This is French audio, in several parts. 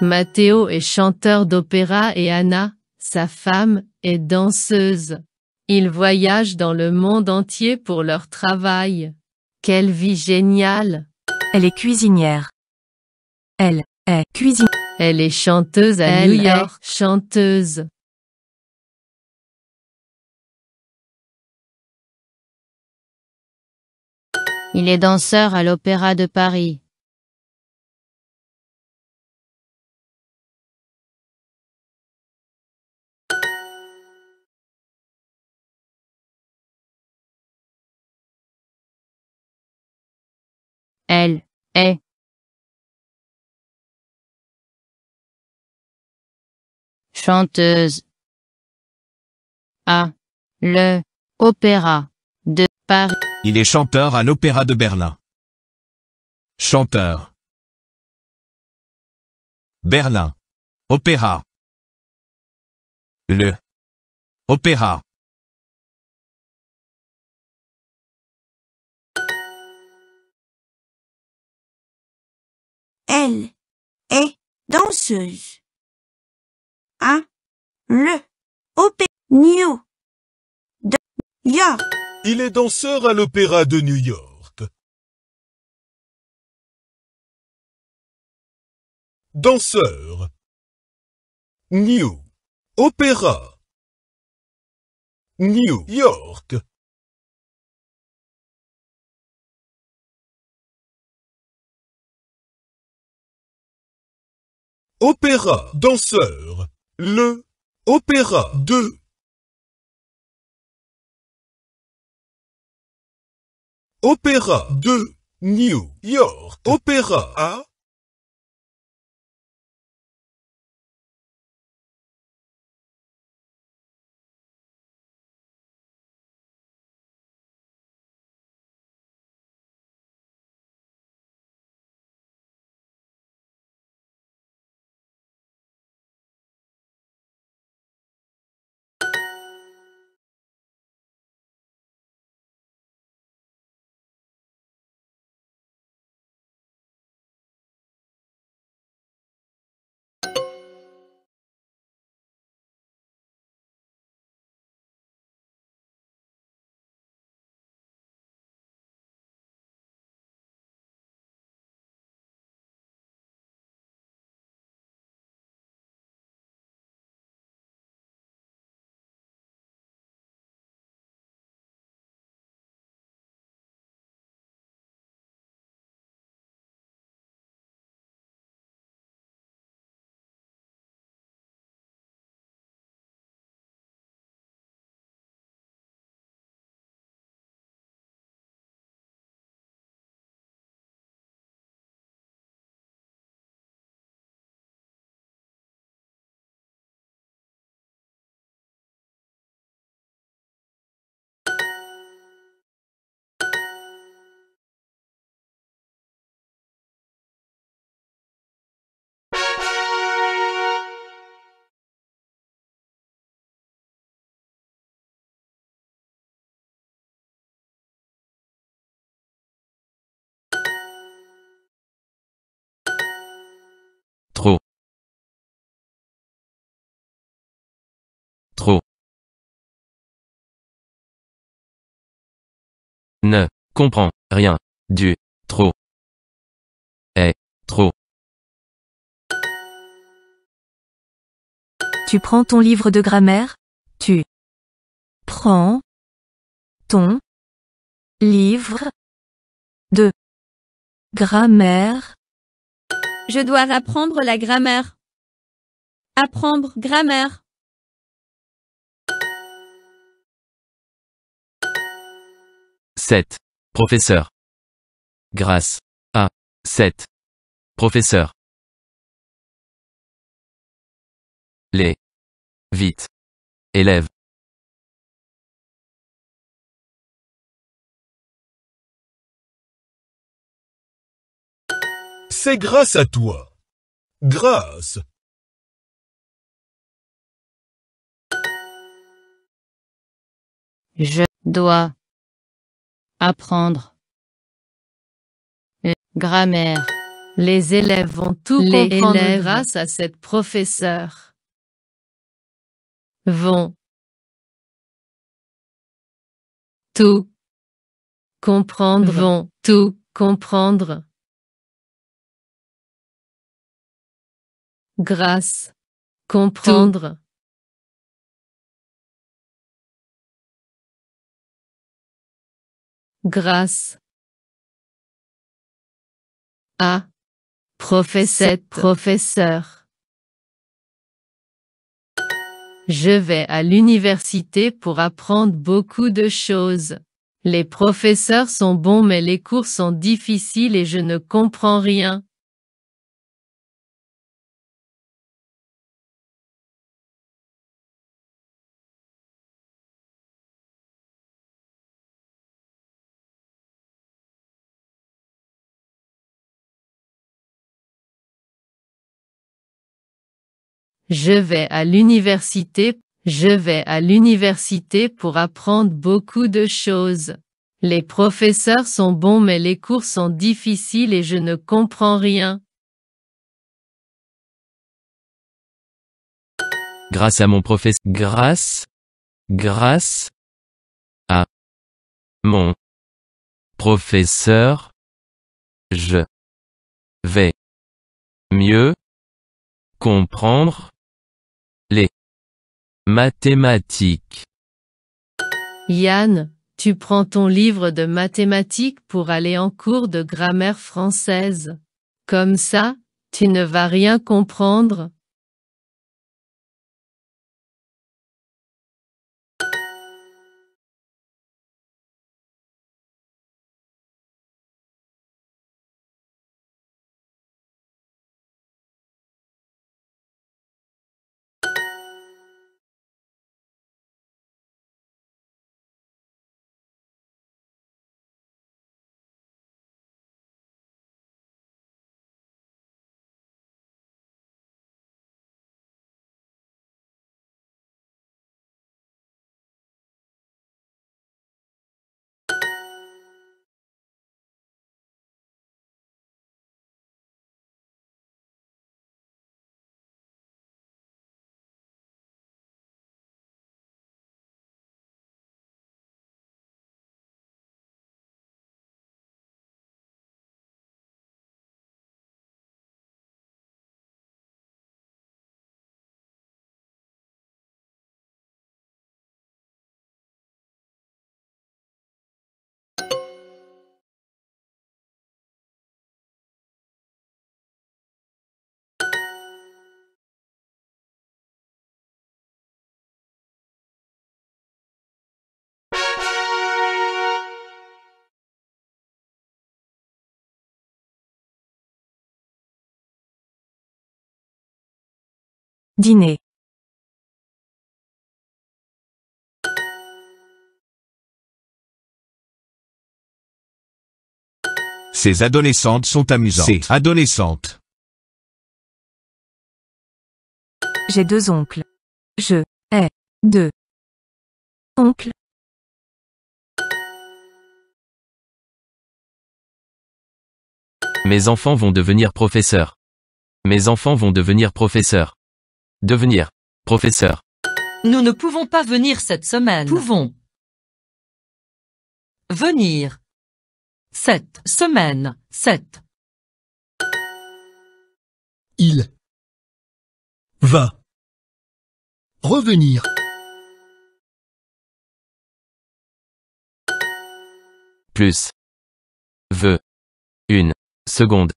Matteo est chanteur d'opéra et Anna, sa femme, est danseuse. Ils voyagent dans le monde entier pour leur travail. Quelle vie géniale Elle est cuisinière. Elle est cuisinière. Elle est chanteuse à New York. chanteuse. Il est danseur à l'Opéra de Paris. chanteuse à le Opéra de Paris. Il est chanteur à l'Opéra de Berlin. Chanteur. Berlin. Opéra. Le. Opéra. Elle est danseuse. À le New York. Il est danseur à l'opéra de New York. Danseur. New. Opéra. New York. Opéra, danseur. Le, opéra, de. Opéra de New York. Opéra à Trop. Ne comprends rien du trop. Est trop. Tu prends ton livre de grammaire Tu prends ton livre de grammaire. Je dois apprendre la grammaire. Apprendre grammaire. 7. Professeur. Grâce à 7. Professeur. Les. Vite. Élèves. C'est grâce à toi. Grâce. Je dois Apprendre. Grammaire. Les élèves vont tout comprendre grâce à cette professeure. Vont. Tout. Comprendre. Vont. Tout. Comprendre. Grâce. Comprendre. grâce à professeur, professeur. Je vais à l'université pour apprendre beaucoup de choses. Les professeurs sont bons mais les cours sont difficiles et je ne comprends rien. Je vais à l'université, je vais à l'université pour apprendre beaucoup de choses. Les professeurs sont bons mais les cours sont difficiles et je ne comprends rien. Grâce à mon professeur, grâce à mon professeur, je vais mieux comprendre Mathématiques. Yann, tu prends ton livre de mathématiques pour aller en cours de grammaire française. Comme ça, tu ne vas rien comprendre. Dîner. Ces adolescentes sont amusantes. Ces adolescentes. J'ai deux oncles. Je ai deux oncles. Mes enfants vont devenir professeurs. Mes enfants vont devenir professeurs. Devenir. Professeur. Nous ne pouvons pas venir cette semaine. Pouvons. Venir. Cette semaine. Cette. Il. Va. Revenir. Plus. Veut. Une. Seconde.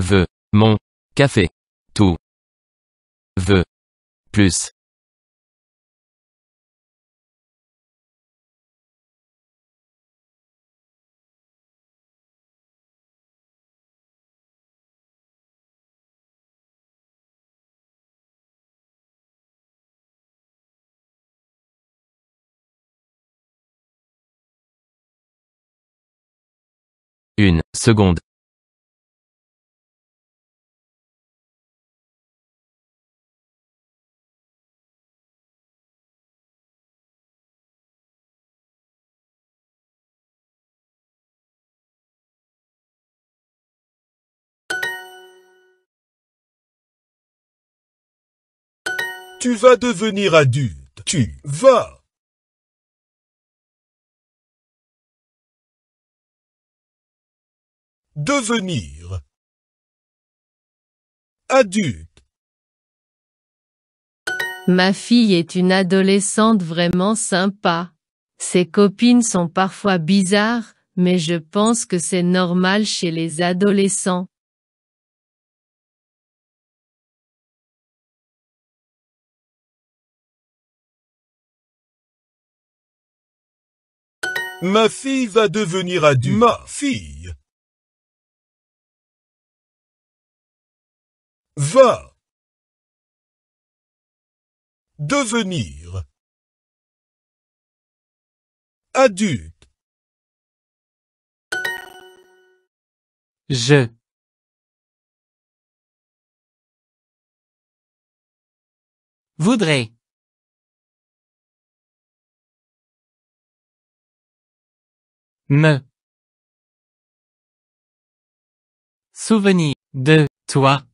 Veut. Mon. Café. Tout. Une seconde. Tu vas devenir adulte. Tu vas. Devenir. Adulte. Ma fille est une adolescente vraiment sympa. Ses copines sont parfois bizarres, mais je pense que c'est normal chez les adolescents. Ma fille va devenir adulte. Ma fille. Va. Devenir. Adulte. Je. Voudrais. me souvenir de toi.